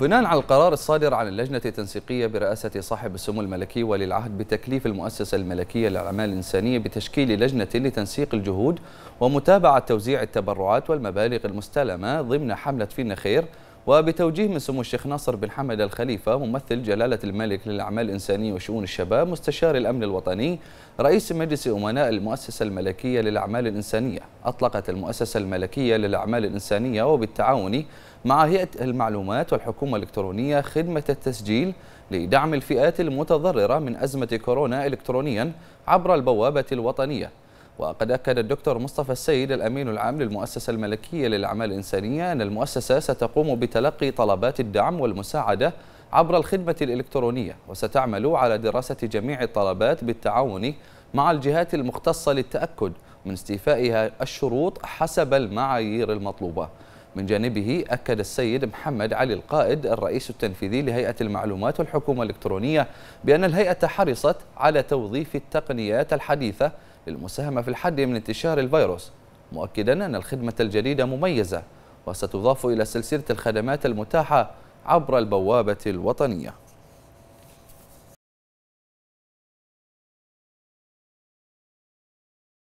بناء على القرار الصادر عن اللجنة التنسيقية برئاسة صاحب السمو الملكي ولي العهد بتكليف المؤسسة الملكية للأعمال الإنسانية بتشكيل لجنة لتنسيق الجهود ومتابعة توزيع التبرعات والمبالغ المستلمة ضمن حملة فينا خير وبتوجيه من سمو الشيخ ناصر بن حمد الخليفة ممثل جلالة الملك للأعمال الإنسانية وشؤون الشباب مستشار الأمن الوطني رئيس مجلس أمناء المؤسسة الملكية للأعمال الإنسانية أطلقت المؤسسة الملكية للأعمال الإنسانية وبالتعاون مع هيئة المعلومات والحكومة الإلكترونية خدمة التسجيل لدعم الفئات المتضررة من أزمة كورونا إلكترونيا عبر البوابة الوطنية وقد أكد الدكتور مصطفى السيد الأمين العام للمؤسسة الملكية للأعمال الإنسانية أن المؤسسة ستقوم بتلقي طلبات الدعم والمساعدة عبر الخدمة الإلكترونية وستعمل على دراسة جميع الطلبات بالتعاون مع الجهات المختصة للتأكد من استيفائها الشروط حسب المعايير المطلوبة من جانبه أكد السيد محمد علي القائد الرئيس التنفيذي لهيئة المعلومات والحكومة الإلكترونية بأن الهيئة حرصت على توظيف التقنيات الحديثة للمساهمة في الحد من انتشار الفيروس مؤكدا أن الخدمة الجديدة مميزة وستضاف إلى سلسلة الخدمات المتاحة عبر البوابة الوطنية